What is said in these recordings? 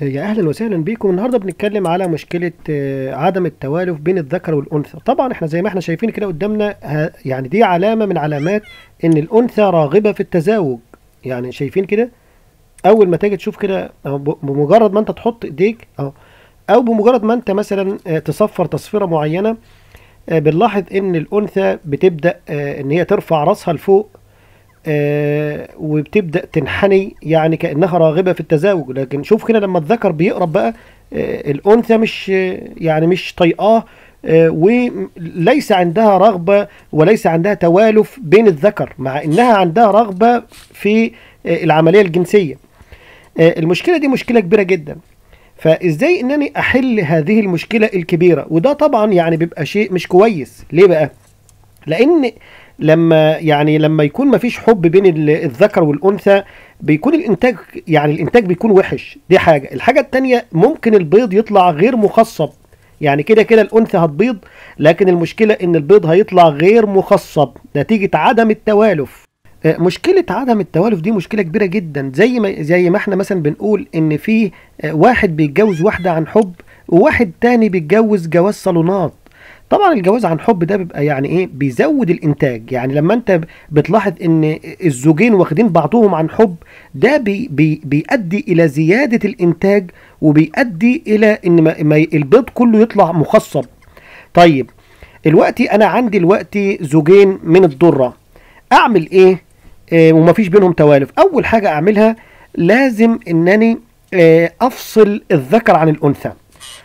يا اهلا وسهلا بيكم النهارده بنتكلم على مشكله آه، عدم التوالف بين الذكر والانثى طبعا احنا زي ما احنا شايفين كده قدامنا يعني دي علامه من علامات ان الانثى راغبه في التزاوج يعني شايفين كده اول ما تيجي تشوف كده آه، بمجرد ما انت تحط ايديك اهو او بمجرد ما انت مثلا آه، تصفر تصفيره معينه بنلاحظ ان الانثى بتبدا ان هي ترفع راسها لفوق آه، وبتبدا تنحني يعني كانها راغبه في التزاوج لكن شوف هنا لما الذكر بيقرب بقى آه، الانثى مش آه، يعني مش طايقاه وليس عندها رغبه وليس عندها توالف بين الذكر مع انها عندها رغبه في العمليه الجنسيه المشكله دي مشكله كبيره جدا فازاي انني احل هذه المشكله الكبيره وده طبعا يعني بيبقى شيء مش كويس ليه بقى لان لما يعني لما يكون ما فيش حب بين الذكر والانثى بيكون الانتاج يعني الانتاج بيكون وحش دي حاجه الحاجه الثانيه ممكن البيض يطلع غير مخصب يعني كده كده الانثى هتبيض لكن المشكله ان البيض هيطلع غير مخصب نتيجه عدم التوالف آه، مشكلة عدم التوالف دي مشكلة كبيرة جدا زي ما زي ما احنا مثلا بنقول ان في آه، واحد بيتجوز واحدة عن حب وواحد تاني بيتجوز جواز صالونات طبعا الجواز عن حب ده بيبقى يعني ايه بيزود الانتاج يعني لما انت بتلاحظ ان الزوجين واخدين بعضهم عن حب ده بي بي بيؤدي الى زياده الانتاج وبيؤدي الى ان ما ما البيض كله يطلع مخصب طيب الوقت انا عندي الوقت زوجين من الذره اعمل ايه آه ومفيش بينهم توالف اول حاجه اعملها لازم انني آه افصل الذكر عن الانثى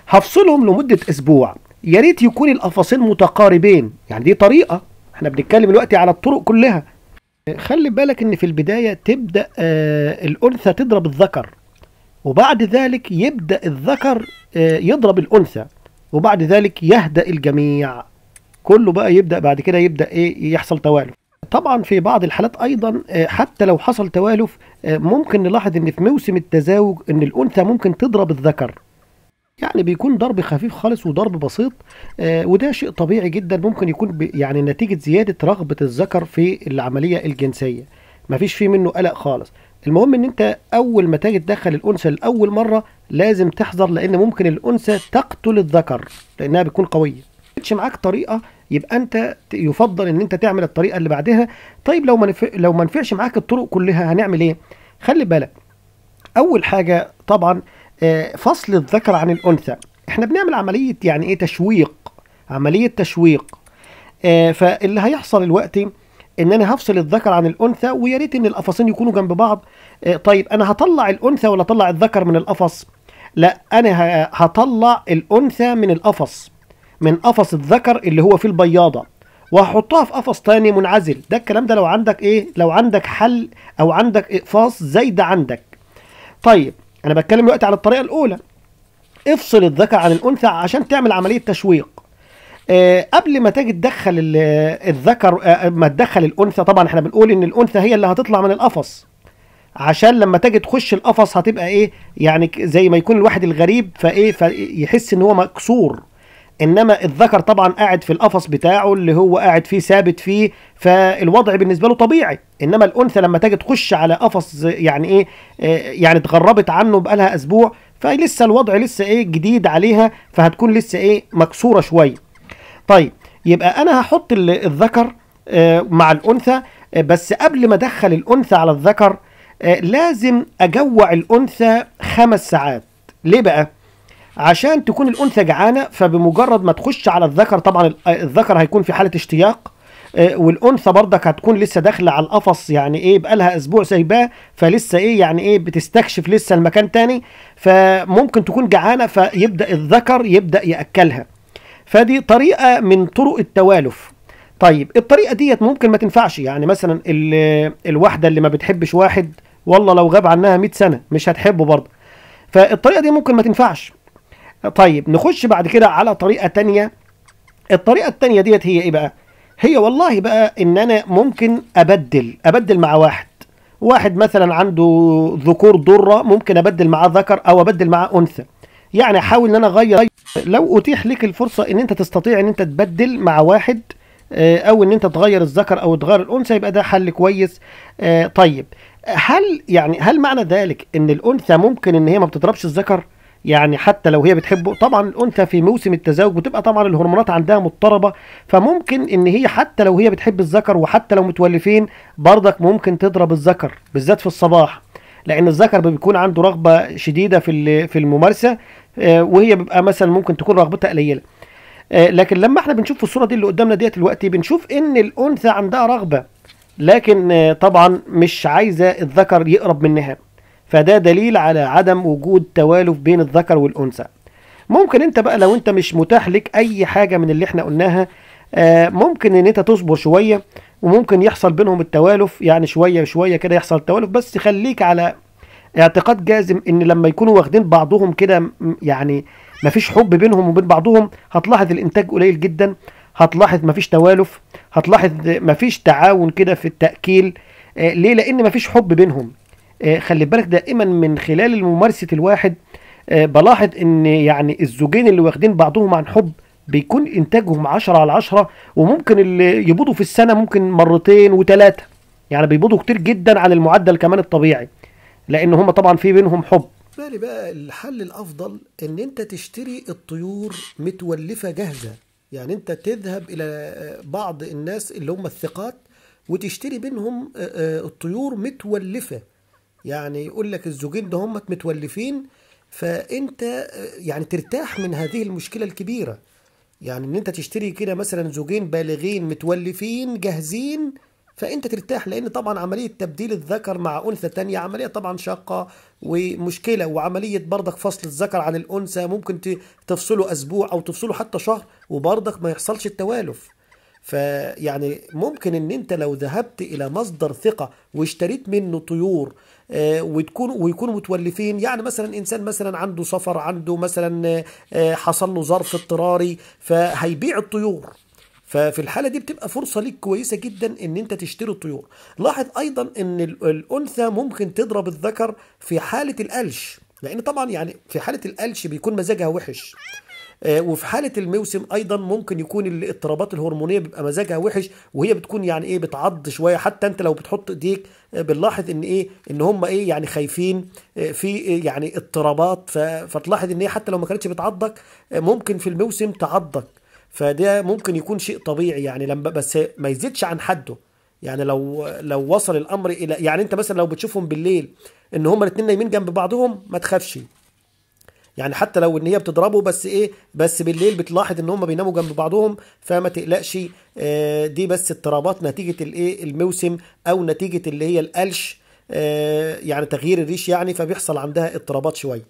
هفصلهم لمده اسبوع يا ريت يكون الافاصيل متقاربين يعني دي طريقه احنا بنتكلم دلوقتي على الطرق كلها خلي بالك ان في البدايه تبدا آه، الانثى تضرب الذكر وبعد ذلك يبدا الذكر آه، يضرب الانثى وبعد ذلك يهدا الجميع كله بقى يبدا بعد كده يبدا ايه يحصل توالف طبعا في بعض الحالات ايضا آه، حتى لو حصل توالف ممكن نلاحظ ان في موسم التزاوج ان الانثى ممكن تضرب الذكر يعني بيكون ضرب خفيف خالص وضرب بسيط آه وده شيء طبيعي جدا ممكن يكون يعني نتيجة زيادة رغبة الذكر في العملية الجنسية مفيش فيه منه قلق خالص المهم ان انت اول ما تيجي تدخل الانثى لاول مره لازم تحذر لان ممكن الانثى تقتل الذكر لانها بتكون قويه مش معاك طريقه يبقى انت يفضل ان انت تعمل الطريقه اللي بعدها طيب لو ما منف... لو ما نفعش معاك الطرق كلها هنعمل ايه خلي بالك اول حاجه طبعا فصل الذكر عن الانثى احنا بنعمل عمليه يعني ايه تشويق عمليه تشويق آه، فاللي هيحصل الوقت ان انا هفصل الذكر عن الانثى ويا ريت ان القفصين يكونوا جنب بعض آه، طيب انا هطلع الانثى ولا اطلع الذكر من القفص لا انا هطلع الانثى من القفص من قفص الذكر اللي هو فيه البياضه وهحطها في قفص تاني منعزل ده الكلام ده لو عندك ايه لو عندك حل او عندك اقفاص زايده عندك طيب انا بتكلم دلوقتي على الطريقه الاولى افصل الذكر عن الانثى عشان تعمل عمليه تشويق أه قبل ما تيجي تدخل الذكر أه ما تدخل الانثى طبعا احنا بنقول ان الانثى هي اللي هتطلع من القفص عشان لما تيجي تخش القفص هتبقى ايه يعني زي ما يكون الواحد الغريب فايه فيحس ان هو مكسور انما الذكر طبعا قاعد في القفص بتاعه اللي هو قاعد فيه ثابت فيه فالوضع بالنسبه له طبيعي انما الانثى لما تجي تخش على قفص يعني ايه آه، يعني اتغربت عنه بقالها اسبوع فلسه الوضع لسه ايه جديد عليها فهتكون لسه ايه مكسوره شويه طيب يبقى انا هحط الذكر آه، مع الانثى آه، بس قبل ما ادخل الانثى على الذكر لازم اجوع الانثى خمس ساعات ليه بقى عشان تكون الانثى جعانه فبمجرد ما تخش على الذكر طبعا الذكر هيكون في حاله اشتياق آه، والانثى برضك هتكون لسه داخله على القفص يعني ايه بقى لها اسبوع سايباه فلسه ايه يعني ايه بتستكشف لسه المكان تاني فممكن تكون جعانه فيبدا الذكر يبدا ياكلها فدي طريقه من طرق التوالف طيب الطريقه ديت ممكن ما تنفعش يعني مثلا الواحده اللي ما بتحبش واحد والله لو غاب عنها 100 سنه مش هتحبه برضه فالطريقه دي ممكن ما تنفعش طيب نخش بعد كده على طريقه تانية الطريقه التانية ديت هي ايه بقى هي والله بقى ان انا ممكن ابدل ابدل مع واحد واحد مثلا عنده ذكور ضره ممكن ابدل معاه ذكر او ابدل معاه انثى يعني احاول ان انا اغير لو اتيح لك الفرصه ان انت تستطيع ان انت تبدل مع واحد آه، او ان انت تغير الذكر او تغير الانثى يبقى ده حل كويس آه، طيب هل يعني هل معنى ذلك ان الانثى ممكن ان هي ما بتضربش الذكر يعني حتى لو هي بتحبه طبعا الانثى في موسم التزاوج بتبقى طبعا الهرمونات عندها مضطربه فممكن ان هي حتى لو هي بتحب الذكر وحتى لو متولفين برضك ممكن تضرب الذكر بالذات في الصباح لان الذكر بيكون عنده رغبه شديده في في الممارسه آه، وهي بيبقى مثلا ممكن تكون رغبتها قليله آه، لكن لما احنا بنشوف في الصوره دي اللي قدامنا ديت دلوقتي بنشوف ان الانثى عندها رغبه لكن آه، طبعا مش عايزه الذكر يقرب منها فده دليل على عدم وجود توالف بين الذكر والأنثى ممكن انت بقى لو انت مش متاح لك اي حاجه من اللي احنا قلناها آه ممكن ان انت تصبر شويه وممكن يحصل بينهم التوالف يعني شويه شويه كده يحصل التوالف بس خليك على اعتقاد جازم ان لما يكونوا واخدين بعضهم كده يعني ما فيش حب بينهم وبين بعضهم هتلاحظ الانتاج قليل جدا هتلاحظ ما فيش توالف هتلاحظ ما فيش تعاون كده في التاكيل آه ليه لان ما فيش حب بينهم آه، خلي بالك دائما من خلال الممارسة الواحد آه، بلاحظ ان يعني الزوجين اللي واخدين بعضهم عن حب بيكون انتاجهم 10 على 10 وممكن اللي يبوضوا في السنه ممكن مرتين وثلاثه يعني بيبوضوا كتير جدا عن المعدل كمان الطبيعي لان هم طبعا في بينهم حب بالي بقى الحل الافضل ان انت تشتري الطيور متولفه جاهزه يعني انت تذهب الى آه، بعض الناس اللي هم الثقات وتشتري بينهم الطيور متولفه يعني يقول لك الزوجين ده هم متولفين فانت يعني ترتاح من هذه المشكله الكبيره يعني ان انت تشتري كده مثلا زوجين بالغين متولفين جاهزين فانت ترتاح لان طبعا عمليه تبديل الذكر مع انثى تانية عمليه طبعا شاقه ومشكله وعمليه برضك فصل الذكر عن الانثى ممكن تفصله اسبوع او تفصله حتى شهر وبرضك ما يحصلش التوالف فيعني ممكن ان انت لو ذهبت الى مصدر ثقه واشتريت منه طيور آه، وتكون ويكونوا متولفين يعني مثلا انسان مثلا عنده سفر عنده مثلا آه، حصل له ظرف اضطراري فهيبيع الطيور ففي الحاله دي بتبقى فرصه ليك كويسه جدا ان انت تشتري الطيور لاحظ ايضا ان الانثى ممكن تضرب الذكر في حاله القلش لان طبعا يعني في حاله القلش بيكون مزاجها وحش آه، وفي حاله الموسم ايضا ممكن يكون الاضطرابات الهرمونيه بيبقى مزاجها وحش وهي بتكون يعني ايه بتعض شويه حتى انت لو بتحط ايديك آه، بنلاحظ ان ايه ان هم ايه يعني خايفين آه، في إيه، يعني اضطرابات فتلاحظ ان هي حتى لو ما كانتش بتعضك ممكن في الموسم تعضك فده ممكن يكون شيء طبيعي يعني لما بس ما يزيدش عن حده يعني لو لو وصل الامر الى يعني انت مثلا لو بتشوفهم بالليل ان هما الاثنين نايمين جنب بعضهم ما تخافش يعني حتى لو ان هي بتضربه بس ايه بس بالليل بتلاحظ ان هم بيناموا جنب بعضهم فما تقلقش آه، دي بس اضطرابات نتيجه الايه الموسم او نتيجه اللي هي القلش آه، يعني تغيير الريش يعني فبيحصل عندها اضطرابات شويه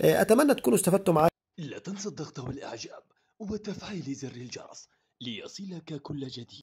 آه، اتمنى تكونوا استفدتوا معايا لا تنسى الضغط والاعجاب وتفعيل زر الجرس ليصلك كل جديد